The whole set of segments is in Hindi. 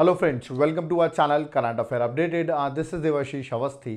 hello friends welcome to our channel current affair updated this is Devashish Awasthi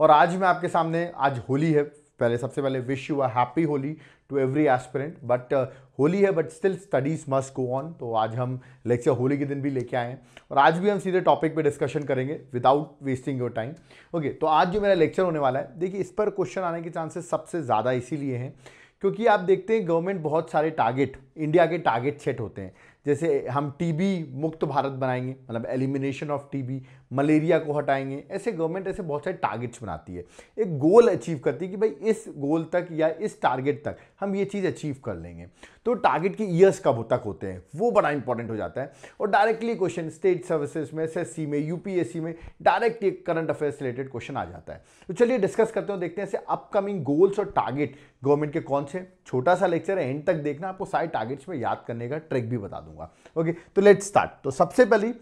और आज मैं आपके सामने आज होली है पहले सबसे पहले wish you a happy Holi to every aspirant but Holi है but still studies must go on तो आज हम लेक्चर होली के दिन भी लेके आए हैं और आज भी हम सीधे टॉपिक पे डिस्कशन करेंगे without wasting your time okay तो आज जो मेरा लेक्चर होने वाला है देखिए इस पर क्वेश्चन आने के चांसेस सबसे ज़्यादा इसीलिए हैं क्योंकि आप देखते हैं गवर्नमेंट बहुत सारे टारगेट इंडिया के टारगेट सेट होते हैं जैसे हम टीबी मुक्त भारत बनाएंगे मतलब एलिमिनेशन ऑफ टीबी मलेरिया को हटाएंगे ऐसे गवर्नमेंट ऐसे बहुत सारे टारगेट्स बनाती है एक गोल अचीव करती है कि भाई इस गोल तक या इस टारगेट तक हम ये चीज़ अचीव कर लेंगे तो टारगेट के ईयर्स कब तक होते हैं वो बड़ा इंपॉर्टेंट हो जाता है और डायरेक्टली क्वेश्चन स्टेट सर्विसेज में एस में यूपीएससी में डायरेक्ट एक करंट अफेयर्स रिलेटेड क्वेश्चन आ जाता है तो चलिए डिस्कस करते हैं देखते हैं ऐसे अपकमिंग गोल्स और टारगेट गवर्नमेंट के कौन से छोटा सा लेक्चर है एंड तक देखना आपको सारे टारगेट्स में याद करने का ट्रिक भी बता दूंगा ओके तो लेट्स स्टार्ट तो सबसे पहली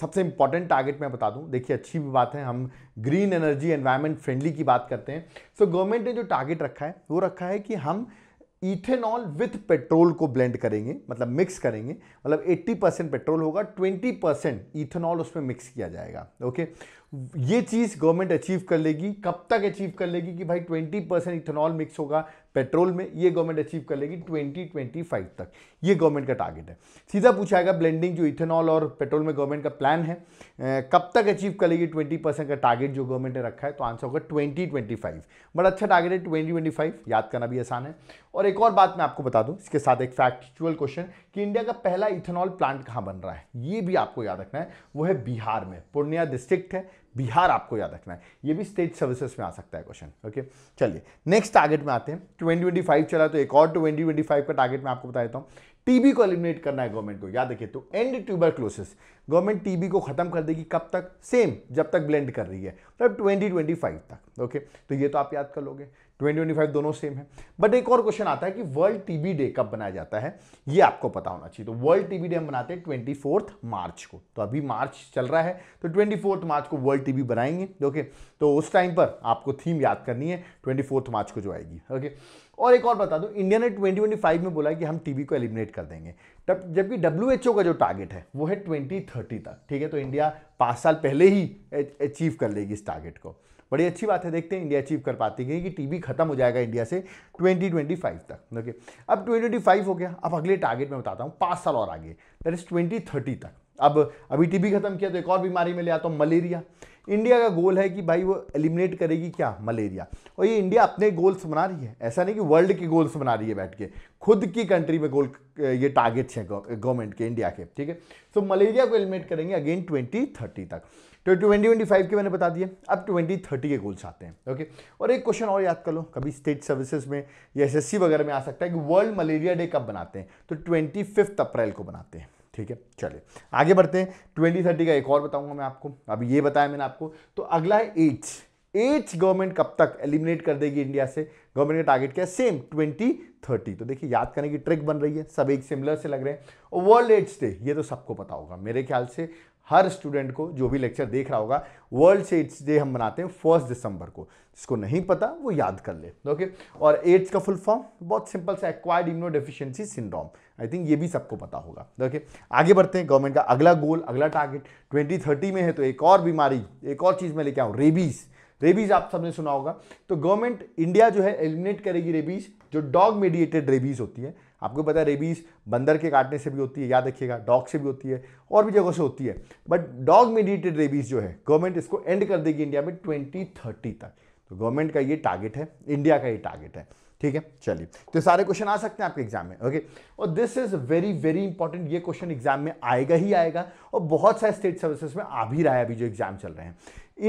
सबसे इंपॉर्टेंट टारगेट मैं बता दूं देखिए अच्छी भी बात है हम ग्रीन एनर्जी एनवायरमेंट फ्रेंडली की बात करते हैं सो so, गवर्नमेंट ने जो टारगेट रखा है वो रखा है कि हम इथेनॉल विथ पेट्रोल को ब्लेंड करेंगे मतलब मिक्स करेंगे मतलब 80 परसेंट पेट्रोल होगा 20 परसेंट इथेनॉल उसमें मिक्स किया जाएगा ओके ये चीज़ गवर्नमेंट अचीव कर लेगी कब तक अचीव कर लेगी कि भाई 20 परसेंट इथेनॉल मिक्स होगा पेट्रोल में ये गवर्नमेंट अचीव कर लेगी 2025 तक ये गवर्नमेंट का टारगेट है सीधा पूछा जाएगा ब्लेंडिंग जो इथेनॉल और पेट्रोल में गवर्नमेंट का प्लान है कब तक अचीव कर लेगी 20 परसेंट का टारगेट जो गवर्नमेंट ने रखा है तो आंसर होगा 2025 बड़ा अच्छा टारगेट है 2025 याद करना भी आसान है और एक और बात मैं आपको बता दूँ इसके साथ एक फैक्चुअल क्वेश्चन कि इंडिया का पहला इथेनॉल प्लांट कहाँ बन रहा है ये भी आपको याद रखना है वो है बिहार में पूर्णिया डिस्ट्रिक्ट है बिहार आपको याद रखना है ये भी स्टेट सर्विसेज में आ सकता है क्वेश्चन ओके चलिए नेक्स्ट टारगेट में आते हैं ट्वेंटी ट्वेंटी फाइव चला तो एक और ट्वेंटी ट्वेंटी फाइव का टारगेट मैं आपको बता देता हूँ टीबी को एलिमिनेट करना है गवर्नमेंट को याद रखिए तो end tuberculosis government TB को खत्म कर देगी कब तक सेम जब तक ब्लेंड कर रही है मतलब ट्वेंटी ट्वेंटी फाइव तक ओके तो ये तो आप याद कर लोगे ट्वेंटी ट्वेंटी फाइव दोनों सेम है बट एक और क्वेश्चन आता है कि वर्ल्ड टीबी डे कब बनाया जाता है ये आपको पता होना चाहिए तो वर्ल्ड टीबी डे हम बनाते हैं ट्वेंटी फोर्थ मार्च को तो अभी मार्च चल रहा है तो ट्वेंटी फोर्थ मार्च को वर्ल्ड टीबी बनाएंगे ओके तो उस टाइम पर आपको थीम याद करनी है ट्वेंटी फोर्थ मार्च को जो आएगी ओके और एक और बता दूं इंडिया ने 2025 में बोला कि हम टीबी को एलिमिनेट कर देंगे तब जबकि डब्ल्यू का जो टारगेट है वो है 2030 तक ठीक है तो इंडिया पाँच साल पहले ही अचीव कर लेगी इस टारगेट को बड़ी अच्छी बात है देखते हैं इंडिया अचीव कर पाती है कि टीबी खत्म हो जाएगा इंडिया से 2025 तक ओके अब 2025 हो गया अब अगले टारगेट में बताता हूँ पाँच साल और आगे दैट इज थर्टी तक अब अभी टीबी खत्म किया तो एक और बीमारी में ले आता हूँ मलेरिया इंडिया का गोल है कि भाई वो एलिमिनेट करेगी क्या मलेरिया और ये इंडिया अपने गोल्स बना रही है ऐसा नहीं कि वर्ल्ड के गोल्स बना रही है बैठ के खुद की कंट्री में गोल ये टारगेट्स हैं गवर्नमेंट के इंडिया के ठीक है सो मलेरिया को एलिमिनेट करेंगे अगेन ट्वेंटी थर्टी तक तो ट्वेंटी ट्वेंटी फाइव के मैंने बता दिए अब ट्वेंटी थर्टी के गोल्स आते हैं ओके और एक क्वेश्चन और याद कर लो कभी स्टेट सर्विसेज में या एस वगैरह में आ सकता है कि वर्ल्ड मलेरिया डे कब बनाते हैं तो ट्वेंटी फिफ्थ अप्रैल को बनाते हैं ठीक है चलिए आगे बढ़ते हैं ट्वेंटी थर्टी का एक और बताऊंगा मैं आपको अभी ये बताया मैंने आपको तो अगला है एच एच गवर्नमेंट कब तक एलिमिनेट कर देगी इंडिया से गवर्नमेंट का टारगेट क्या है सेम ट्वेंटी थर्टी तो देखिए याद करने की ट्रिक बन रही है सब एक सिमिलर से लग रहे हैं और वर्ल्ड एड्स डे ये तो सबको पता होगा मेरे ख्याल से हर स्टूडेंट को जो भी लेक्चर देख रहा होगा वर्ल्ड एड्स डे हम मनाते हैं फर्स्ट दिसंबर को जिसको नहीं पता वो याद कर ले ओके और एड्स का फुल फॉर्म बहुत सिंपल सा acquired immuno deficiency syndrome I think ये भी सबको पता होगा ओके आगे बढ़ते हैं गवर्नमेंट का अगला गोल अगला टारगेट ट्वेंटी में है तो एक और बीमारी एक और चीज़ मैं लेके आऊँ रेबीज़ रेबीज आप सबने सुना होगा तो गवर्नमेंट इंडिया जो है एलिमिनेट करेगी रेबीज जो डॉग मेडिएटेड रेबीज होती है आपको पता है रेबीज़ बंदर के काटने से भी होती है याद रखिएगा डॉग से भी होती है और भी जगहों से होती है बट डॉग मीडिएटेड रेबीज़ जो है गवर्नमेंट इसको एंड कर देगी इंडिया में ट्वेंटी थर्टी तक तो गवर्नमेंट का ये टारगेट है इंडिया का ये टारगेट है ठीक है चलिए तो सारे क्वेश्चन आ सकते हैं आपके एग्जाम में ओके और this is very very important ये क्वेश्चन एग्जाम में आएगा ही आएगा और बहुत सारे स्टेट सर्विसेज में आ भी रहा है अभी जो एग्जाम चल रहे हैं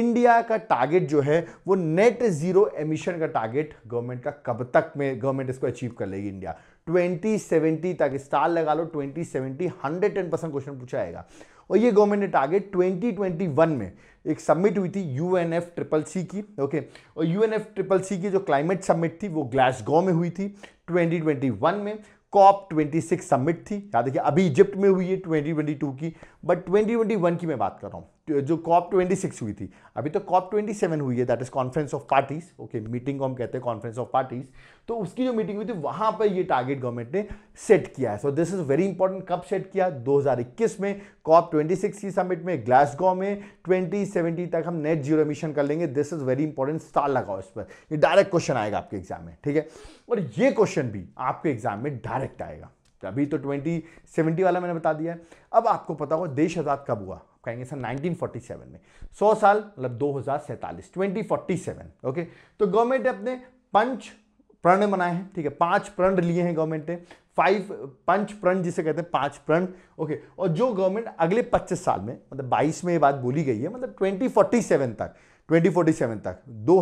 इंडिया का टारगेट जो है वो नेट जीरो एमिशन का टारगेट गवर्नमेंट का कब तक में गवर्नमेंट इसको अचीव कर लेगी इंडिया 2070 तक स्टार लगा लो 2070 110 परसेंट क्वेश्चन पूछा आएगा और ये गवर्नमेंट ने टारगेट 2021 में एक सबमिट हुई थी U N F triple C की ओके और U N F triple C की जो क्लाइमेट सबमिट थी वो ग्लासगो में हुई थी 2021 में कॉप 26 सबमिट थी याद देखिए अभी इजिप्ट में हुई है 2022 की बट 2021 की मैं बात कर रहा हूँ जो कॉप ट्वेंटी सिक्स हुई थी अभी तो कॉप ट्वेंटी सेवन हुई है that is conference of parties okay meeting को हम कहते हैं कॉन्फ्रेंस ऑफ पार्टीज तो उसकी जो मीटिंग हुई थी वहां पर ये टारगेट गवर्नमेंट ने सेट किया है so this is very important कब सेट किया 2021 में कॉप ट्वेंटी सिक्स की समिट में ग्लासगो में सेवेंटी तक हम नेट जीरो मिशन कर लेंगे this is very important star लगाओ इस पर ये डायरेक्ट क्वेश्चन आएगा आपके एग्जाम में ठीक है और ये क्वेश्चन भी आपके एग्जाम में डायरेक्ट आएगा अभी तो 2070 वाला मैंने बता दिया है अब आपको पता होगा देश आज़ाद कब हुआ कहेंगे सर 1947 में 100 साल मतलब दो हज़ार ओके तो गवर्नमेंट अपने पंच प्रण बनाए हैं ठीक है पांच प्रण लिए हैं गवर्नमेंट ने फाइव पंच प्रण जिसे कहते हैं पांच प्रण ओके और जो गवर्नमेंट अगले 25 साल में मतलब 22 में ये बात बोली गई है मतलब 2047 तक 2047 तक दो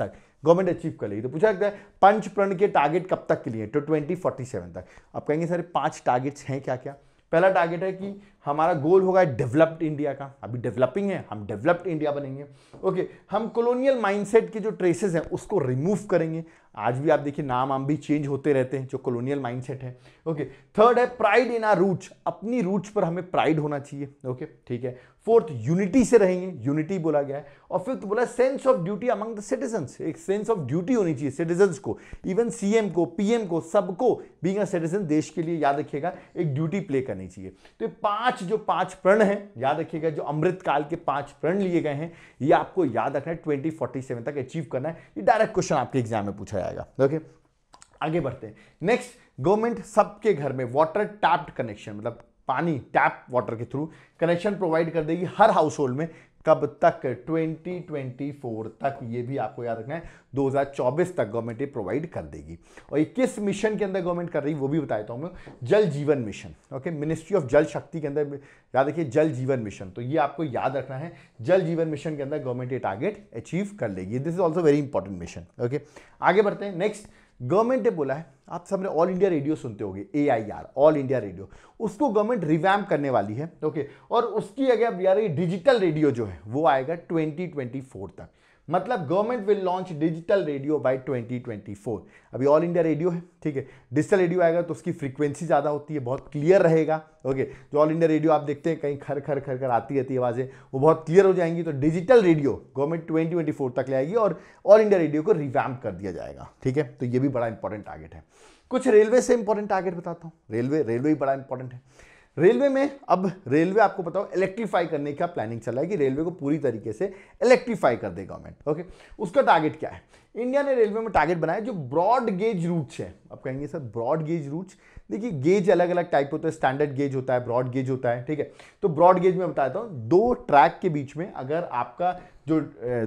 तक गवर्नमेंट अचीव कर लेगी तो पूछा जाता है पंच प्रण के टारगेट कब तक के लिए तो ट्वेंटी तक आप कहेंगे सर पांच टारगेट्स हैं क्या क्या पहला टारगेट है कि हमारा गोल होगा डेवलप्ड इंडिया का अभी डेवलपिंग है हम डेवलप्ड इंडिया बनेंगे ओके हम कॉलोनियल माइंडसेट के जो ट्रेसेस हैं उसको रिमूव करेंगे आज भी आप देखिए नाम आम भी चेंज होते रहते हैं जो कॉलोनियल माइंडसेट है ओके थर्ड है प्राइड इन आर रूट्स अपनी रूट्स पर हमें प्राइड होना चाहिए ओके ठीक है फोर्थ यूनिटी से रहेंगे यूनिटी बोला गया है और फिफ्थ बोला sense of duty among the citizens एक सेंस ऑफ ड्यूटी होनी चाहिए सिटीजन को इवन सीएम को पी को सबको बींग सिटीजन देश के लिए याद रखिएगा एक ड्यूटी प्ले करनी चाहिए तो ये पांच जो पांच प्रण हैं याद रखिएगा जो अमृत काल के पांच प्रण लिए गए हैं ये आपको याद रखना है ट्वेंटी फोर्टी सेवन तक अचीव करना है ये डायरेक्ट क्वेश्चन आपके एग्जाम में पूछा आएगा ओके आगे बढ़ते हैं नेक्स्ट गवर्नमेंट सबके घर में वाटर टैप्ड कनेक्शन मतलब पानी टैप वाटर के थ्रू कनेक्शन प्रोवाइड कर देगी हर हाउस होल्ड में कब तक 2024 तक ये भी आपको याद रखना है 2024 तक गवर्नमेंट ये प्रोवाइड कर देगी और ये किस मिशन के अंदर गवर्नमेंट कर रही है वो भी बता देता हूँ मैं जल जीवन मिशन ओके मिनिस्ट्री ऑफ जल शक्ति के अंदर याद रखिए जल जीवन मिशन तो ये आपको याद रखना है जल जीवन मिशन के अंदर गवर्नमेंट ये टारगेट अचीव कर लेगी this is also very important mission okay आगे बढ़ते हैं नेक्स्ट गवर्नमेंट ने बोला है आप सबने ऑल इंडिया रेडियो सुनते होंगे A I R all India radio उसको गवर्नमेंट रिवैम करने वाली है ओके और उसकी अगर अब यार ये डिजिटल रेडियो जो है वो आएगा ट्वेंटी ट्वेंटी फोर तक मतलब government will launch digital radio by 2024 अभी ऑल इंडिया रेडियो है ठीक है डिजिटल रेडियो आएगा तो उसकी फ्रीक्वेंसी ज़्यादा होती है बहुत क्लियर रहेगा ओके जो ऑल इंडिया रेडियो आप देखते हैं कहीं खर खर खर खर आती रहती है आवाज़ें वो बहुत क्लियर हो जाएंगी तो डिजिटल रेडियो गवर्नमेंट ट्वेंटी तक ले आएगी और ऑल इंडिया रेडियो को रिवैम कर दिया जाएगा ठीक है तो ये भी बड़ा इंपॉर्टेंट टारगेट है कुछ रेलवे से इंपॉर्टेंट टारगेट बताता हूँ रेलवे रेलवे ही बड़ा इंपॉर्टेंट है रेलवे में अब रेलवे आपको बताओ इलेक्ट्रीफाई करने का प्लानिंग चल रहा है कि रेलवे को पूरी तरीके से इलेक्ट्रीफाई कर दे गवर्नमेंट ओके उसका टारगेट क्या है इंडिया ने रेलवे में टारगेट बनाया जो ब्रॉड गेज रूट्स हैं आप कहेंगे सर ब्रॉड गेज रूट्स देखिए गेज अलग अलग टाइप होता है स्टैंडर्ड गेज होता है ब्रॉड गेज होता है ठीक है तो ब्रॉड गेज में बताता हूँ दो ट्रैक के बीच में अगर आपका जो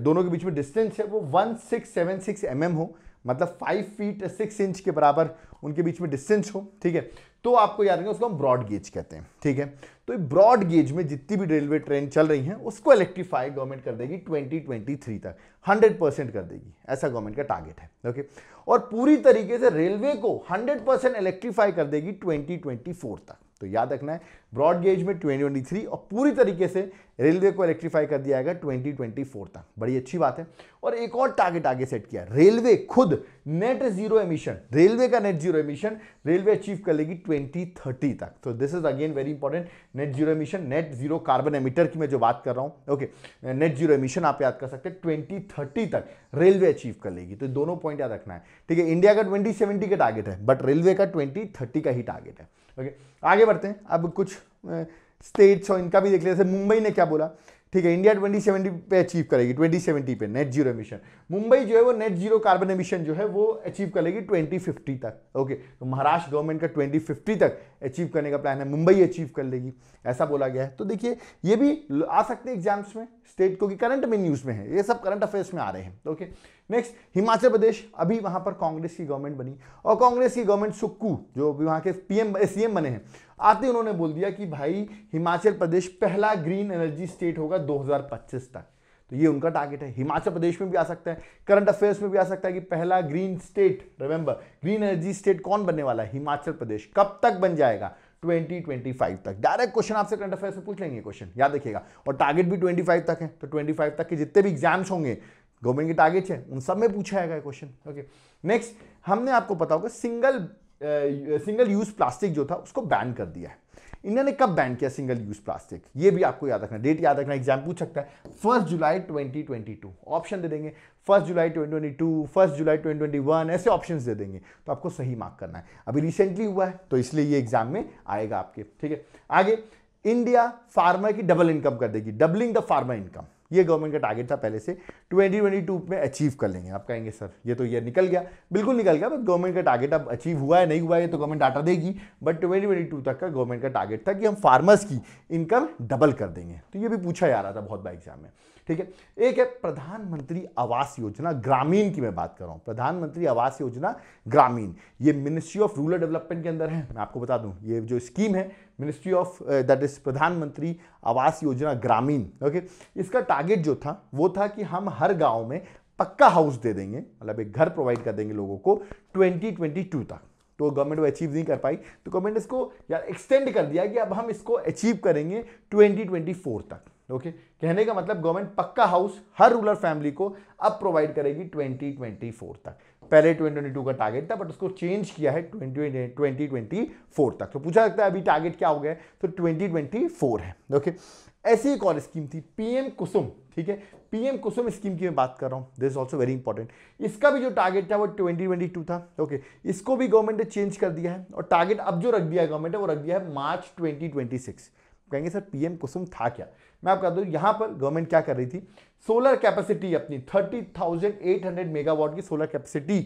दोनों के बीच में डिस्टेंस है वो one six seven six M हो मतलब फाइव फीट सिक्स इंच के बराबर उनके बीच में डिस्टेंस हो ठीक है तो आपको याद रखें उसको हम ब्रॉड गेज कहते हैं ठीक है तो ब्रॉड गेज में जितनी भी रेलवे ट्रेन चल रही हैं उसको इलेक्ट्रीफाई गवर्नमेंट कर देगी 2023 तक 100 परसेंट कर देगी ऐसा गवर्नमेंट का टारगेट है ओके और पूरी तरीके से रेलवे को 100 परसेंट इलेक्ट्रीफाई कर देगी 2024 तक तो याद रखना है ब्रॉड गेज में 2023 और पूरी तरीके से रेलवे को इलेक्ट्रीफाई कर दिया गया 2024 तक बड़ी अच्छी बात है और एक और टारगेट आगे सेट किया रेलवे खुद नेट जीरो एमिशन रेलवे का net zero emission railway achieve कर लेगी 2030 तक तो this is again very important net zero emission net zero carbon emitter की मैं जो बात कर रहा हूँ ओके नेट जीरो एमिशन आप याद कर सकते हैं थर्टी तक रेलवे अचीव कर लेगी तो दोनों पॉइंट याद रखना है ठीक है इंडिया का ट्वेंटी का टारगेट है बट रेलवे का ट्वेंटी का ही टारगेट है ओके आगे बढ़ते हैं अब कुछ स्टेट्स और इनका भी देख लिया जैसे मुंबई ने क्या बोला ठीक है इंडिया 2070 पे अचीव करेगी 2070 पे नेट जीरो एमिशन मुंबई जो है वो नेट जीरो कार्बन एमिशन जो है वो अचीव कर लेगी 2050 तक ओके तो महाराष्ट्र गवर्नमेंट का 2050 तक अचीव करने का प्लान है मुंबई अचीव कर लेगी ऐसा बोला गया है तो देखिए ये भी आ सकते हैं एग्जाम्स में स्टेट क्योंकि करंट में न्यूज़ में है ये सब करंट अफेयर्स में आ रहे हैं ओके नेक्स्ट हिमाचल प्रदेश अभी वहाँ पर कांग्रेस की गवर्नमेंट बनी और कांग्रेस की गवर्नमेंट सुक्कू जो अभी वहाँ के पी एम सी एम बने हैं आते उन्होंने बोल दिया कि भाई हिमाचल प्रदेश पहला ग्रीन एनर्जी स्टेट होगा दो तक तो ये उनका टारगेट है हिमाचल प्रदेश में भी आ सकता है करंट अफेयर्स में भी आ सकता है कि पहला green state remember green energy state कौन बनने वाला है हिमाचल प्रदेश कब तक बन जाएगा 2025 तक डायरेक्ट क्वेश्चन आपसे करंट अफेयर्स में पूछ लेंगे क्वेश्चन याद रखिएगा और टारगेट भी 25 तक है तो 25 तक के जितने भी एग्जाम्स होंगे गवर्नमेंट के टारगेट्स हैं उन सब में पूछा जाएगा क्वेश्चन ओके नेक्स्ट हमने आपको पता होगा सिंगल सिंगल यूज प्लास्टिक जो था उसको बैन कर दिया है इंडिया ने कब बैन किया सिंगल यूज प्लास्टिक ये भी आपको याद रखना डेट याद रखना एग्जाम पूछ सकता है फर्स्ट जुलाई 2022 ऑप्शन दे देंगे फर्स्ट जुलाई 2022 फर्स्ट जुलाई 2021 ऐसे ऑप्शंस दे देंगे तो आपको सही मार्क करना है अभी रिसेंटली हुआ है तो इसलिए ये एग्जाम में आएगा आपके ठीक है आगे इंडिया फार्मर की डबल इनकम कर देगी डबलिंग द फार्मर इनकम ये गवर्नमेंट का टारगेट था पहले से 2022 में अचीव कर लेंगे आप कहेंगे सर ये तो ये निकल गया बिल्कुल निकल गया बट गवर्नमेंट का टारगेट अब अचीव हुआ है नहीं हुआ है ये तो गवर्नमेंट डाटा देगी बट 2022 तक का गवर्नमेंट का टारगेट था कि हम फार्मर्स की इनकम डबल कर देंगे तो ये भी पूछा जा रहा था बहुत बार एग्जाम में ठीक है एक है प्रधानमंत्री आवास योजना ग्रामीण की मैं बात कर रहा हूँ प्रधानमंत्री आवास योजना ग्रामीण ये मिनिस्ट्री ऑफ रूरल डेवलपमेंट के अंदर है मैं आपको बता दूँ ये जो स्कीम है मिनिस्ट्री ऑफ दैट इज प्रधानमंत्री आवास योजना ग्रामीण ओके इसका टारगेट जो था वो था कि हम हर गांव में पक्का हाउस दे देंगे मतलब एक घर प्रोवाइड कर देंगे लोगों को 2022 तक तो गवर्नमेंट वो अचीव नहीं कर पाई तो गवर्नमेंट इसको यार एक्सटेंड कर दिया कि अब हम इसको अचीव करेंगे 2024 तक ओके कहने का मतलब गवर्नमेंट पक्का हाउस हर रूरल फैमिली को अब प्रोवाइड करेगी 2024 तक पहले 2022 का टारगेट था बट उसको चेंज किया है 2024 तक तो पूछा सकता है अभी टारगेट क्या हो गया तो 2024 है ओके ऐसी एक और स्कीम थी पीएम कुसुम ठीक है पीएम कुसुम स्कीम की मैं बात कर रहा हूँ this is also very important इसका भी जो टारगेट था वो 2022 था ओके इसको भी गवर्नमेंट ने चेंज कर दिया है और टारगेट अब जो रख दिया है गवर्नमेंट ने वो रख दिया है मार्च ट्वेंटी कहेंगे सर पीएम कुसुम था क्या मैं आपको दूँ यहाँ पर गवर्नमेंट क्या कर रही थी सोलर कैपेसिटी अपनी thirty thousand eight hundred megawatt की सोलर कैपेसिटी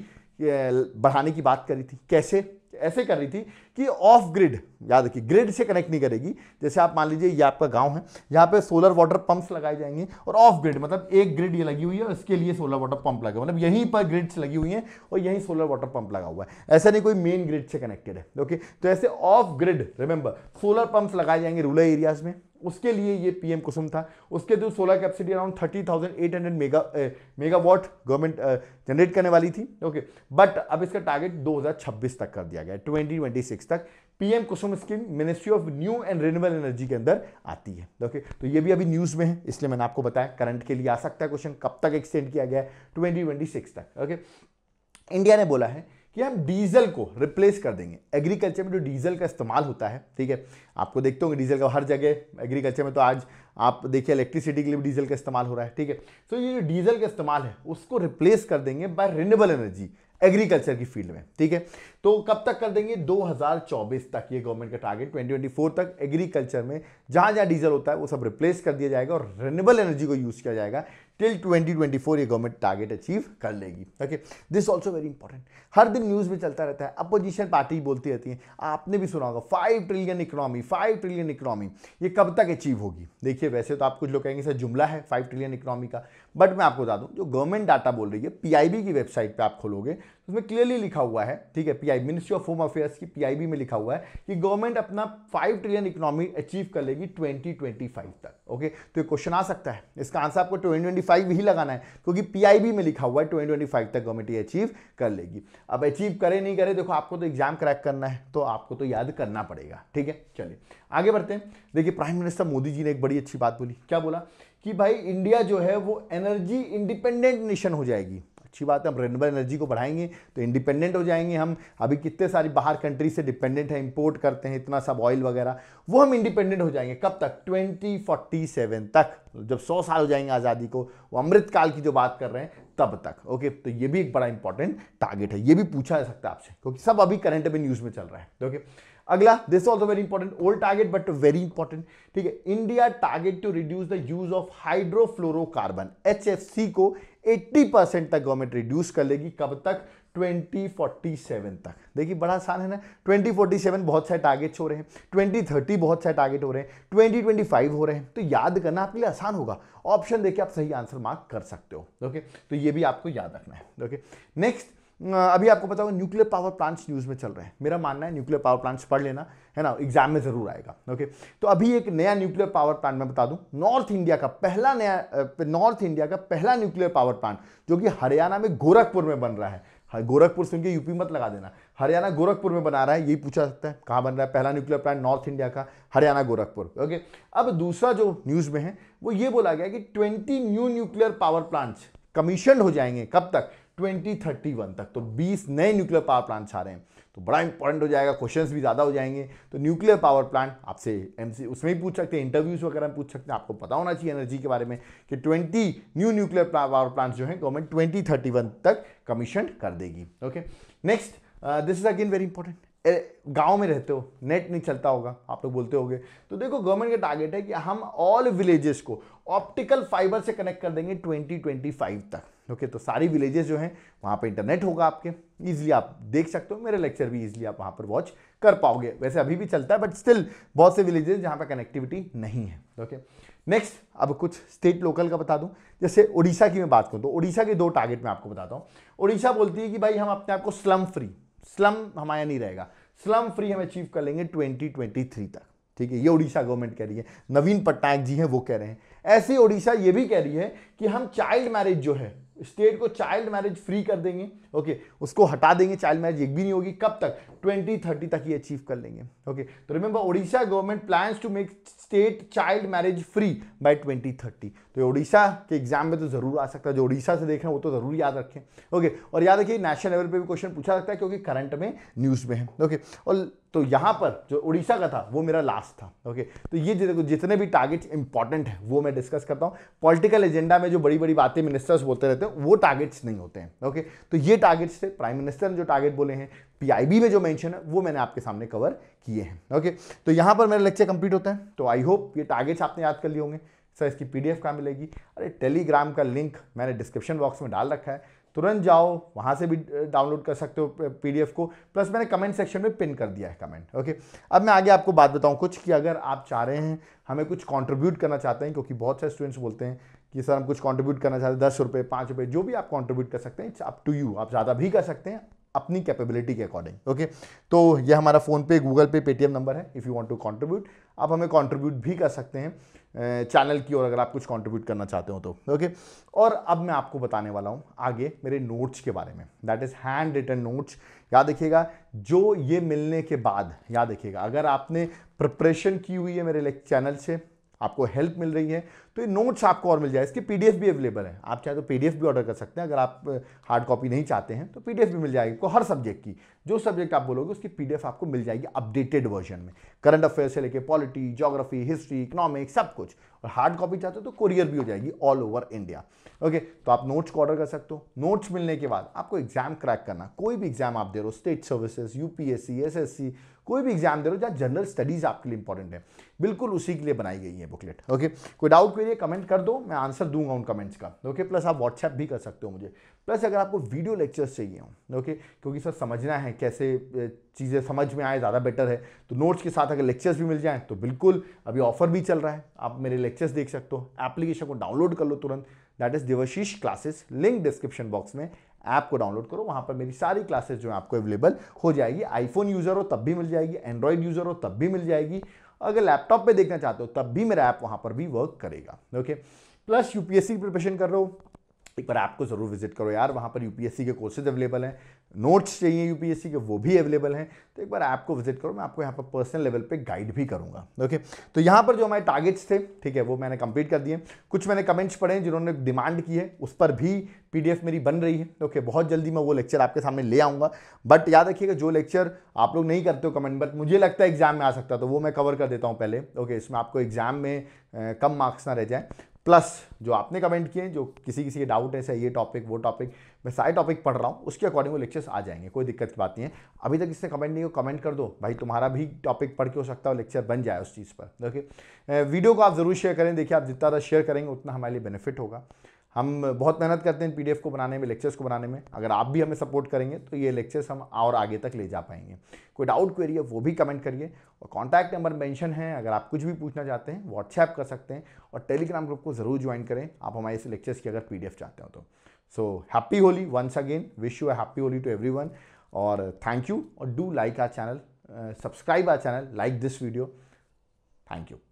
बढ़ाने की बात कर रही थी कैसे ऐसे कर रही थी कि ऑफ ग्रिड याद रखिए ग्रिड से कनेक्ट नहीं करेगी जैसे आप मान लीजिए ये आपका गांव है यहाँ पे सोलर वाटर पंप्स लगाए जाएंगे और ऑफ ग्रिड मतलब एक ग्रिड ये लगी हुई है और इसके लिए सोलर वाटर पंप लगा मतलब यहीं पर ग्रिड्स लगी हुई हैं और यहीं सोलर वाटर पंप लगा हुआ है ऐसा नहीं कोई मेन ग्रिड से कनेक्टेड है ओके तो ऐसे off grid remember solar pumps लगाए जाएंगे रूरल एरियाज में उसके लिए ये पीएम कुसुम था उसके through solar capacity around thirty thousand eight hundred mega megawatt government generate करने वाली थी ओके बट अब इसका टारगेट 2026 तक कर दिया गया ट्वेंटी ट्वेंटी सिक्स तक PM Kusum scheme ministry of new and renewable energy के अंदर आती है ओके तो ये भी अभी न्यूज़ में है इसलिए मैंने आपको बताया करंट के लिए आ सकता है क्वेश्चन कब तक एक्सटेंड किया गया है ट्वेंटी तक ओके इंडिया ने बोला है कि हम डीजल को रिप्लेस कर देंगे एग्रीकल्चर में जो डीजल का इस्तेमाल होता है ठीक है आपको देखते होंगे डीजल का हर जगह एग्रीकल्चर में तो आज आप देखिए इलेक्ट्रिसिटी के लिए भी डीजल का इस्तेमाल हो रहा है ठीक है तो ये जो डीजल का इस्तेमाल है उसको रिप्लेस कर देंगे बाय रिन्यूबल एनर्जी एग्रीकल्चर की फील्ड में ठीक है तो कब तक कर देंगे 2024 तक ये गवर्नमेंट का टारगेट 2024 तक एग्रीकल्चर में जहां जहां डीजल होता है वो सब रिप्लेस कर दिया जाएगा और रिन्यूएबल एनर्जी को यूज किया जाएगा टिल 2024 ये गवर्नमेंट टारगेट अचीव कर लेगी okay this also very important हर दिन न्यूज़ में चलता रहता है अपोजिशन पार्टी बोलती रहती है आपने भी सुना होगा five trillion economy five trillion economy ये कब तक अचीव होगी देखिए वैसे तो आप कुछ लोग कहेंगे सर जुमला है फाइव ट्रिलियन इकोनॉमी का बट मैं आपको बता दूँ जो गवर्नमेंट डाटा बोल रही है पीआईबी की वेबसाइट पर आप खोलोगे उसमें क्लियरली लिखा हुआ है ठीक है PI ministry of home affairs की पीआईबी में लिखा हुआ है कि गवर्नमेंट अपना फाइव ट्रिलियन इकोनॉमी अचीव कर लेगी 2025 तक ओके तो ये क्वेश्चन आ सकता है इसका आंसर आपको 2025 ही लगाना है क्योंकि पीआईबी में लिखा हुआ है 2025 तक गवर्नमेंट ये अचीव कर लेगी अब अचीव करे नहीं करे देखो आपको तो एग्जाम क्रैक करना है तो आपको तो याद करना पड़ेगा ठीक है चलिए आगे बढ़ते हैं देखिए प्राइम मिनिस्टर मोदी जी ने एक बड़ी अच्छी बात बोली क्या बोला कि भाई इंडिया जो है वो एनर्जी इंडिपेंडेंट नेशन हो जाएगी अच्छी बात है हम रिनबल एनर्जी को बढ़ाएंगे तो इंडिपेंडेंट हो जाएंगे हम अभी कितने सारी बाहर कंट्री से डिपेंडेंट है इंपोर्ट करते हैं इतना सब ऑयल वगैरह वो हम इंडिपेंडेंट हो जाएंगे कब तक ट्वेंटी फोर्टी सेवन तक जब सौ साल हो जाएंगे आज़ादी को वो अमृतकाल की जो बात कर रहे हैं तब तक ओके तो ये भी एक बड़ा इंपॉर्टेंट टारगेट है ये भी पूछा जा सकता है आपसे क्योंकि सब अभी करंट अभी न्यूज़ में चल रहा है ओके अगला this also very important old target but very important ठीक है India target to reduce the use of hydrofluorocarbon H को 80 परसेंट तक गवर्नमेंट रिड्यूस कर लेगी कब तक 2047 तक देखिए बड़ा आसान है ना 2047 बहुत सारे टारगेट्स हो रहे हैं 2030 बहुत सारे टारगेट हो रहे हैं 2025 हो रहे हैं तो याद करना आपके लिए आसान होगा ऑप्शन देके आप सही आंसर मार्क कर सकते हो ओके तो ये भी आपको याद रखना है ओके नेक्स्ट अभी आपको पता होगा न्यूक्लियर पावर प्लांट्स न्यूज़ में चल रहे हैं मेरा मानना है न्यूक्लियर पावर प्लांट्स पढ़ लेना है ना एग्जाम में ज़रूर आएगा ओके तो अभी एक नया न्यूक्लियर पावर प्लांट मैं बता दूं नॉर्थ इंडिया का पहला नया नॉर्थ इंडिया का पहला न्यूक्लियर पावर प्लांट जो कि हरियाणा में गोरखपुर में बन रहा है गोरखपुर से के यूपी मत लगा देना हरियाणा गोरखपुर में बना रहा है यही पूछा सकता है कहाँ बन रहा है पहला न्यूक्लियर प्लांट नॉर्थ इंडिया का हरियाणा गोरखपुर ओके अब दूसरा जो न्यूज़ में है वो ये बोला गया कि twenty new nuclear power plants commission हो जाएंगे कब तक 2031 तक तो 20 नए न्यूक्लियर पावर प्लांट्स आ रहे हैं तो बड़ा इंपॉर्टेंट हो जाएगा क्वेश्चंस भी ज़्यादा हो जाएंगे तो न्यूक्लियर पावर प्लांट आपसे एमसी उसमें भी पूछ सकते हैं इंटरव्यूज़ वगैरह में पूछ सकते हैं आपको पता होना चाहिए एनर्जी के बारे में कि 20 न्यू न्यूक्लियर पावर प्लांट जो है गवर्नमेंट ट्वेंटी तक कमीशन कर देगी okay next this is again very important गांव में रहते हो नेट नहीं चलता होगा आप लोग बोलते होगे तो देखो गवर्नमेंट का टारगेट है कि हम ऑल विलेजेस को ऑप्टिकल फाइबर से कनेक्ट कर देंगे 2025 तक ओके तो सारी विलेजेस जो हैं वहाँ पे इंटरनेट होगा आपके ईजिली आप देख सकते हो मेरे लेक्चर भी ईजिली आप वहाँ पर वॉच कर पाओगे वैसे अभी भी चलता है बट स्टिल बहुत से विलेजेस जहाँ पर कनेक्टिविटी नहीं है ओके नेक्स्ट अब कुछ स्टेट लोकल का बता दूँ जैसे उड़ीसा की मैं बात करूँ तो उड़ीसा के दो टारगेट मैं आपको बताता हूँ उड़ीसा बोलती है कि भाई हम अपने आप को स्लम फ्री स्लम हमारा नहीं रहेगा स्लम फ्री हम अचीव कर लेंगे 2023 तक ठीक है ये उड़ीसा गवर्नमेंट कह रही है नवीन पटनायक जी हैं वो कह रहे हैं ऐसी ओडिशा ये भी कह रही है कि हम चाइल्ड मैरिज जो है स्टेट को चाइल्ड मैरिज फ्री कर देंगे ओके उसको हटा देंगे चाइल्ड मैरिज एक भी नहीं होगी कब तक 2030 तक ये अचीव कर लेंगे ओके तो remember Odisha government plans to make state child marriage free by 2030 तो ओडिशा के एग्जाम में तो जरूर आ सकता है जो ओडिशा से देख रहे हैं वो तो जरूर याद रखें ओके और याद रखिए नेशनल लेवल पर भी क्वेश्चन पूछा सकता है क्योंकि करंट में न्यूज़ में है ओके और तो यहां पर जो उड़ीसा का था वो मेरा लास्ट था ओके तो ये जितने भी टारगेट्स इंपॉर्टेंट है वो मैं डिस्कस करता हूँ पॉलिटिकल एजेंडा में जो बड़ी बड़ी बातें मिनिस्टर्स बोलते रहते हैं वो टारगेट्स नहीं होते हैं ओके तो ये टारगेट्स थे प्राइम मिनिस्टर ने जो टारगेट बोले हैं पीआईबी में जो मेंशन है वो मैंने आपके सामने कवर किए हैं ओके तो यहाँ पर मेरा लेक्चर कंप्लीट होता है तो आई होप ये टारगेट्स आपने याद कर लिए होंगे सर इसकी पीडीएफ डी मिलेगी अरे टेलीग्राम का लिंक मैंने डिस्क्रिप्शन बॉक्स में डाल रखा है तुरंत जाओ वहाँ से भी डाउनलोड कर सकते हो पीडीएफ को प्लस मैंने कमेंट सेक्शन में पिन कर दिया है कमेंट ओके अब मैं आगे आपको बात बताऊँ कुछ कि अगर आप चाह रहे हैं हमें कुछ कंट्रीब्यूट करना चाहते हैं क्योंकि बहुत सारे स्टूडेंट्स बोलते हैं कि सर हम कुछ कंट्रीब्यूट करना चाहते हैं दस रुपये पाँच रुपये जो भी आप कंट्रीब्यूट कर सकते हैं इट्स अप टू यू आप ज़्यादा भी कर सकते हैं अपनी कैपेबिलिटी के अकॉर्डिंग ओके तो ये हमारा phone PhonePe Google pay Paytm number है if you want to contribute आप हमें कंट्रीब्यूट भी कर सकते हैं चैनल की ओर अगर आप कुछ कंट्रीब्यूट करना चाहते हो तो ओके और अब मैं आपको बताने वाला हूँ आगे मेरे नोट्स के बारे में that is handwritten notes याद रखिएगा जो ये मिलने के बाद याद रखिएगा अगर आपने प्रिपरेशन की हुई है मेरे चैनल से आपको हेल्प मिल रही है तो ये नोट्स आपको और मिल जाए इसकी पीडीएफ भी अवेलेबल है आप चाहे तो पीडीएफ भी ऑर्डर कर सकते हैं अगर आप हार्ड कॉपी नहीं चाहते हैं तो पीडीएफ भी मिल जाएगी आपको हर सब्जेक्ट की जो सब्जेक्ट आप बोलोगे उसकी पीडीएफ आपको मिल जाएगी अपडेटेड वर्जन में करंट अफेयर से लेकर पॉलिटी जोग्राफी हिस्ट्री इकोनॉमिक्स सब कुछ और हार्ड कॉपी चाहते हो तो कुरियर भी हो जाएगी ऑल ओवर इंडिया ओके तो आप नोट्स को ऑर्डर कर सकते हो नोट्स मिलने के बाद आपको एग्जाम क्रैक करना कोई भी एग्जाम आप दे रहे हो स्टेट सर्विसेज यूपीएससी एसएससी कोई भी एग्जाम दे रहे हो जहाँ जनरल स्टडीज़ आपके लिए इंपॉर्टेंट है बिल्कुल उसी के लिए बनाई गई है बुकलेट ओके कोई डाउट के लिए कमेंट कर दो मैं आंसर दूंगा उन कमेंट्स का ओके प्लस आप व्हाट्सएप भी कर सकते हो मुझे प्लस अगर आपको वीडियो लेक्चर्स चाहिए हों ओके क्योंकि सर समझना है कैसे चीज़ें समझ में आए ज़्यादा बेटर है तो नोट्स के साथ अगर लेक्चर्स भी मिल जाएँ तो बिल्कुल अभी ऑफर भी चल रहा है आप मेरे लेक्चर्स देख सकते हो एप्लीकेशन को डाउनलोड कर लो तुरंत that is Devashish classes link description box में ऐप को डाउनलोड करो वहां पर मेरी सारी क्लासेस जो है आपको अवेलेबल हो जाएगी आईफोन यूज़र हो तब भी मिल जाएगी एंड्रॉयड यूज़र हो तब भी मिल जाएगी अगर लैपटॉप पे देखना चाहते हो तब भी मेरा ऐप वहां पर भी वर्क करेगा ओके प्लस यूपीएससी प्रिपरेशन कर रहे हो एक बार आपको ज़रूर विजिट करो यार वहाँ पर यूपीएससी के कोर्सेज अवेलेबल हैं नोट्स चाहिए यूपीएससी के वो भी अवेलेबल हैं तो एक बार आपको विजिट करो मैं आपको यहाँ पर पर्सनल लेवल पे गाइड भी करूँगा ओके तो यहाँ पर जो हमारे टारगेट्स थे ठीक है वो मैंने कंप्लीट कर दिए कुछ मैंने कमेंट्स पढ़े जिन्होंने डिमांड की है उस पर भी पी मेरी बन रही है ओके बहुत जल्दी मैं वो लेक्चर आपके सामने ले आऊँगा बट याद रखिएगा जो लेक्चर आप लोग नहीं करते हो कमेंट बट मुझे लगता है एग्जाम में आ सकता तो वो मैं कवर कर देता हूँ पहले ओके इसमें आपको एग्जाम में कम मार्क्स ना रह जाए प्लस जो आपने कमेंट किए जो किसी किसी के डाउट है ये टॉपिक वो टॉपिक मैं सारे टॉपिक पढ़ रहा हूँ उसके अकॉर्डिंग वो लेक्चर्स आ जाएंगे कोई दिक्कत की बात नहीं है अभी तक इसने कमेंट नहीं हो कमेंट कर दो भाई तुम्हारा भी टॉपिक पढ़ के हो सकता है लेक्चर बन जाए उस चीज़ पर ओके वीडियो को आप ज़रूर शेयर करें देखिए आप जितना ज़्यादा शेयर करेंगे उतना हमारे लिए बेनिफिट होगा हम बहुत मेहनत करते हैं पीडीएफ को बनाने में लेक्चर्स को बनाने में अगर आप भी हमें सपोर्ट करेंगे तो ये लेक्चर्स हम और आगे तक ले जा पाएंगे कोई डाउट क्वेरी है वो भी कमेंट करिए और कॉन्टैक्ट नंबर मेंशन है अगर आप कुछ भी पूछना चाहते हैं व्हाट्सएप कर सकते हैं और टेलीग्राम ग्रुप को ज़रूर ज्वाइन करें आप हमारे इस लेक्चर्स की अगर पी चाहते हो तो so happy Holi once again wish you happy Holi to every और थैंक यू और do like our channel subscribe our channel like this video thank you